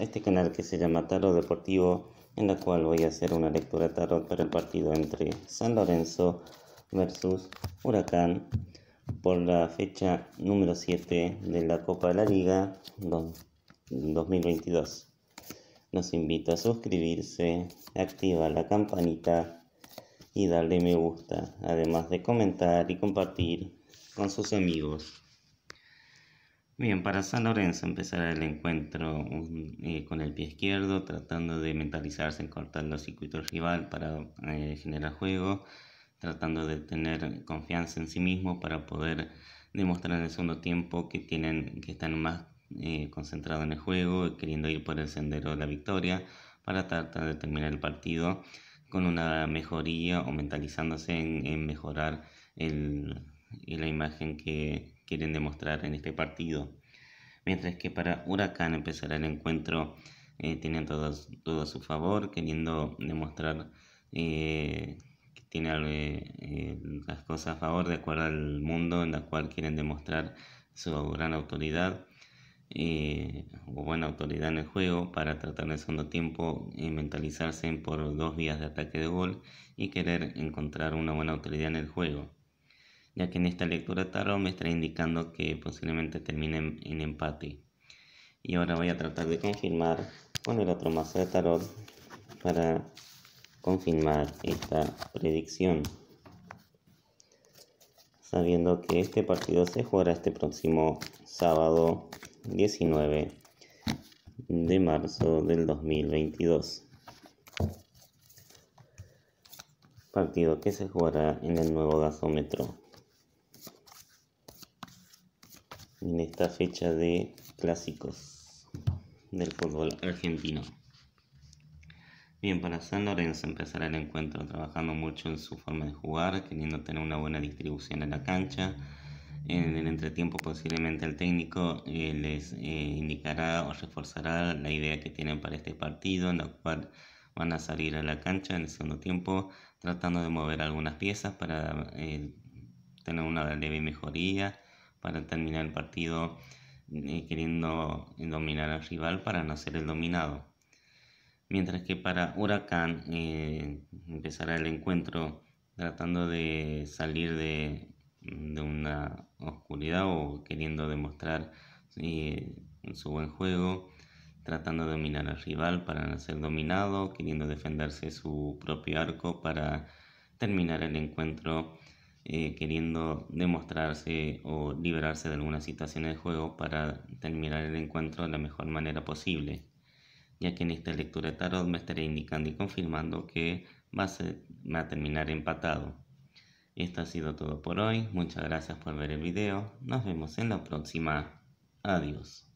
este canal que se llama Tarot Deportivo, en la cual voy a hacer una lectura tarot para el partido entre San Lorenzo versus Huracán por la fecha número 7 de la Copa de la Liga 2022. Nos invito a suscribirse, activar la campanita y darle me gusta, además de comentar y compartir con sus amigos. Bien, para San Lorenzo empezará el encuentro eh, con el pie izquierdo, tratando de mentalizarse en cortar los circuitos rival para eh, generar juego, tratando de tener confianza en sí mismo para poder demostrar en el segundo tiempo que, tienen, que están más eh, concentrados en el juego, queriendo ir por el sendero de la victoria para tratar de terminar el partido con una mejoría o mentalizándose en mejorar el y la imagen que quieren demostrar en este partido. Mientras que para Huracán empezará el encuentro, eh, tienen todo, todo, a su favor, queriendo demostrar eh, que tienen eh, las cosas a favor de acuerdo al mundo en la cual quieren demostrar su gran autoridad. o buena autoridad en el juego para tratar en el segundo tiempo mentalizarse por dos vías de ataque de gol y querer encontrar una buena autoridad en el juego ya que en esta lectura tarot me está indicando que posiblemente termine en, empate. Y ahora voy a tratar de confirmar con el otro mazo de tarot para confirmar esta predicción. Sabiendo que este partido se jugará este próximo sábado 19 de marzo del 2022. Partido que se jugará en el nuevo gasómetro. en esta fecha de clásicos del fútbol argentino. Bien, para San Lorenzo empezará el encuentro trabajando mucho en su forma de jugar, queriendo tener una buena distribución en la cancha. En el entretiempo posiblemente el técnico eh, les eh, indicará o reforzará la idea que tienen para este partido, en la cual van a salir a la cancha en el segundo tiempo tratando de mover algunas piezas para eh, tener una leve mejoría para terminar el partido eh, queriendo eh, dominar al rival para no ser el dominado. Mientras que para Huracán eh, empezará el encuentro tratando de salir de, una oscuridad o queriendo demostrar su buen juego, tratando de dominar al rival para no ser dominado, queriendo defenderse su propio arco para terminar el encuentro eh, queriendo demostrarse o liberarse de alguna situación de juego para terminar el encuentro de la mejor manera posible, ya que en esta lectura de tarot me estaré indicando y confirmando que va a terminar empatado. Esto ha sido todo por hoy, muchas gracias por ver el video, nos vemos en la próxima, adiós.